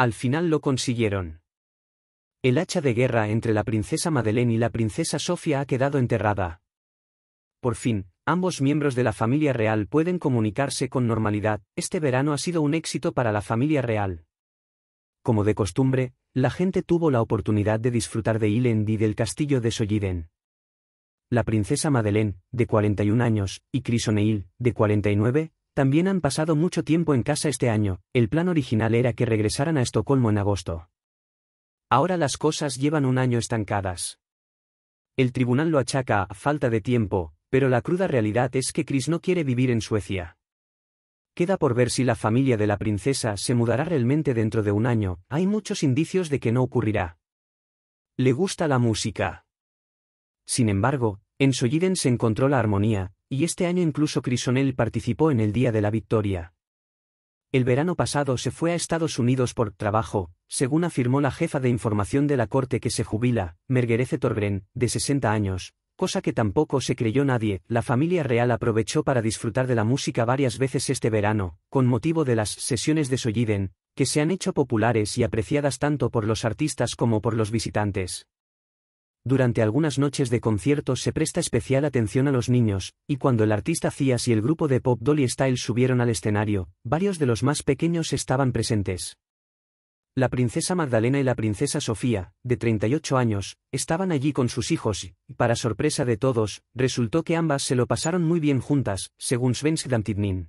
Al final lo consiguieron. El hacha de guerra entre la princesa Madeleine y la princesa Sofía ha quedado enterrada. Por fin, ambos miembros de la familia real pueden comunicarse con normalidad, este verano ha sido un éxito para la familia real. Como de costumbre, la gente tuvo la oportunidad de disfrutar de Ilend y del castillo de Solliden. La princesa Madeleine, de 41 años, y Crisoneil, de 49, también han pasado mucho tiempo en casa este año, el plan original era que regresaran a Estocolmo en agosto. Ahora las cosas llevan un año estancadas. El tribunal lo achaca a falta de tiempo, pero la cruda realidad es que Chris no quiere vivir en Suecia. Queda por ver si la familia de la princesa se mudará realmente dentro de un año, hay muchos indicios de que no ocurrirá. Le gusta la música. Sin embargo, en Solliden se encontró la armonía, y este año incluso Crisonel participó en el Día de la Victoria. El verano pasado se fue a Estados Unidos por trabajo, según afirmó la jefa de información de la corte que se jubila, Mergerece Torbren, de 60 años, cosa que tampoco se creyó nadie. La familia real aprovechó para disfrutar de la música varias veces este verano, con motivo de las sesiones de Solliden, que se han hecho populares y apreciadas tanto por los artistas como por los visitantes. Durante algunas noches de conciertos se presta especial atención a los niños, y cuando el artista Cías y el grupo de pop Dolly Style subieron al escenario, varios de los más pequeños estaban presentes. La princesa Magdalena y la princesa Sofía, de 38 años, estaban allí con sus hijos, y, para sorpresa de todos, resultó que ambas se lo pasaron muy bien juntas, según Svensk Damtidnin.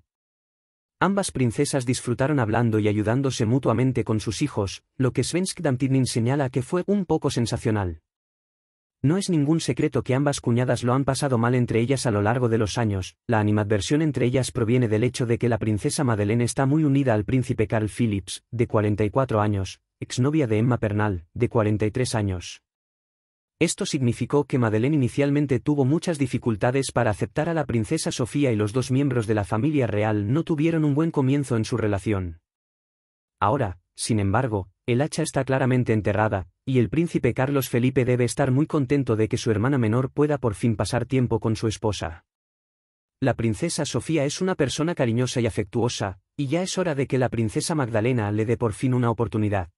Ambas princesas disfrutaron hablando y ayudándose mutuamente con sus hijos, lo que Svensk Damtidnin señala que fue un poco sensacional. No es ningún secreto que ambas cuñadas lo han pasado mal entre ellas a lo largo de los años, la animadversión entre ellas proviene del hecho de que la princesa Madeleine está muy unida al príncipe Carl Phillips, de 44 años, exnovia de Emma Pernal, de 43 años. Esto significó que Madeleine inicialmente tuvo muchas dificultades para aceptar a la princesa Sofía y los dos miembros de la familia real no tuvieron un buen comienzo en su relación. Ahora, sin embargo, el hacha está claramente enterrada, y el príncipe Carlos Felipe debe estar muy contento de que su hermana menor pueda por fin pasar tiempo con su esposa. La princesa Sofía es una persona cariñosa y afectuosa, y ya es hora de que la princesa Magdalena le dé por fin una oportunidad.